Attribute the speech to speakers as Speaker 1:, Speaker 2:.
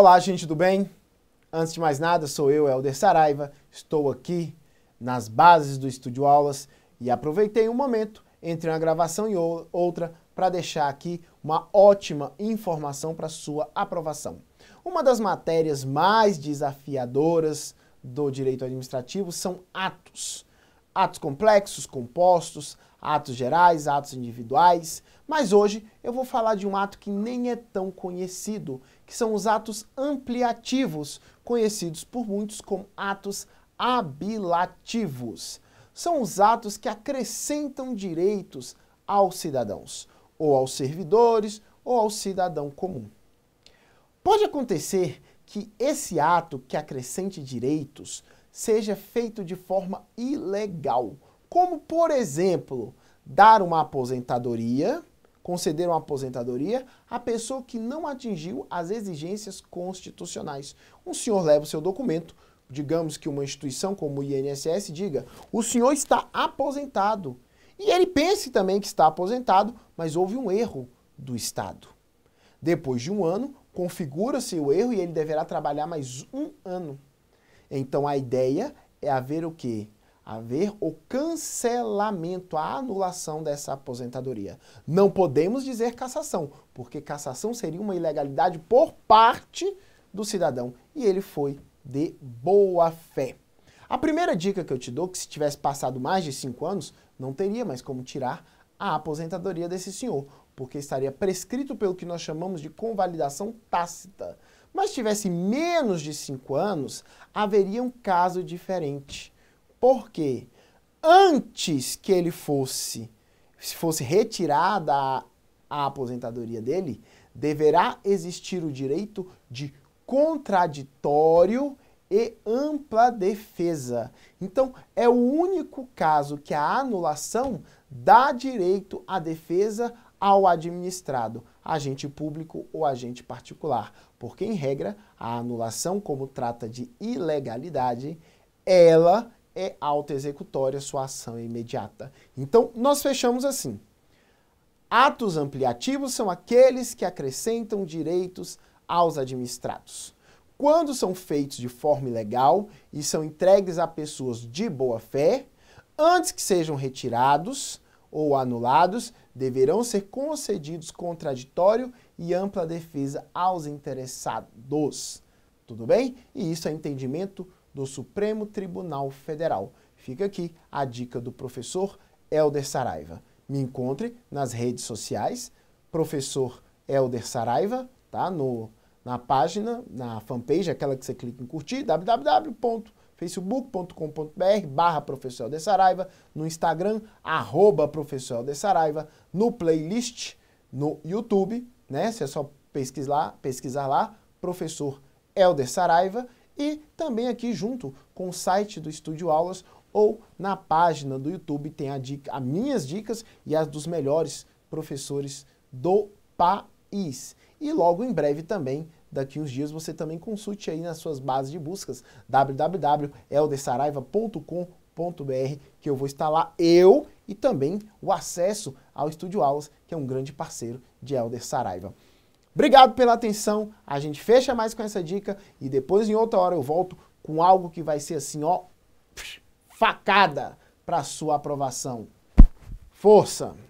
Speaker 1: Olá, gente, tudo bem? Antes de mais nada, sou eu, Helder Saraiva, estou aqui nas bases do Estúdio Aulas e aproveitei um momento entre uma gravação e outra para deixar aqui uma ótima informação para sua aprovação. Uma das matérias mais desafiadoras do direito administrativo são atos. Atos complexos, compostos, atos gerais, atos individuais. Mas hoje eu vou falar de um ato que nem é tão conhecido, que são os atos ampliativos, conhecidos por muitos como atos abilativos. São os atos que acrescentam direitos aos cidadãos, ou aos servidores, ou ao cidadão comum. Pode acontecer que esse ato que acrescente direitos seja feito de forma ilegal, como, por exemplo, dar uma aposentadoria conceder uma aposentadoria a pessoa que não atingiu as exigências constitucionais. Um senhor leva o seu documento, digamos que uma instituição como o INSS diga, o senhor está aposentado. E ele pense também que está aposentado, mas houve um erro do Estado. Depois de um ano, configura-se o erro e ele deverá trabalhar mais um ano. Então a ideia é haver o quê? haver o cancelamento, a anulação dessa aposentadoria. Não podemos dizer cassação, porque cassação seria uma ilegalidade por parte do cidadão e ele foi de boa fé. A primeira dica que eu te dou, que se tivesse passado mais de cinco anos, não teria mais como tirar a aposentadoria desse senhor, porque estaria prescrito pelo que nós chamamos de convalidação tácita. Mas tivesse menos de cinco anos, haveria um caso diferente. Porque antes que ele fosse, se fosse retirada a, a aposentadoria dele, deverá existir o direito de contraditório e ampla defesa. Então, é o único caso que a anulação dá direito à defesa ao administrado, agente público ou agente particular, porque, em regra, a anulação, como trata de ilegalidade, ela é auto-executória, sua ação é imediata. Então, nós fechamos assim. Atos ampliativos são aqueles que acrescentam direitos aos administrados. Quando são feitos de forma ilegal e são entregues a pessoas de boa fé, antes que sejam retirados ou anulados, deverão ser concedidos contraditório e ampla defesa aos interessados. Tudo bem? E isso é entendimento do Supremo Tribunal Federal. Fica aqui a dica do professor Helder Saraiva. Me encontre nas redes sociais, professor Helder Saraiva, tá? No, na página, na fanpage, aquela que você clica em curtir, www.facebook.com.br barra professor Helder Saraiva, no Instagram, arroba professor Helder Saraiva, no playlist, no YouTube, né? Você é só pesquisar, pesquisar lá, professor Helder Saraiva, e também aqui junto com o site do Estúdio Aulas ou na página do YouTube tem a dica, as minhas dicas e as dos melhores professores do país. E logo em breve também, daqui uns dias, você também consulte aí nas suas bases de buscas www.eldesaraiva.com.br que eu vou estar lá eu e também o acesso ao Estúdio Aulas, que é um grande parceiro de Elder Saraiva. Obrigado pela atenção. A gente fecha mais com essa dica e depois em outra hora eu volto com algo que vai ser assim, ó, facada para sua aprovação. Força!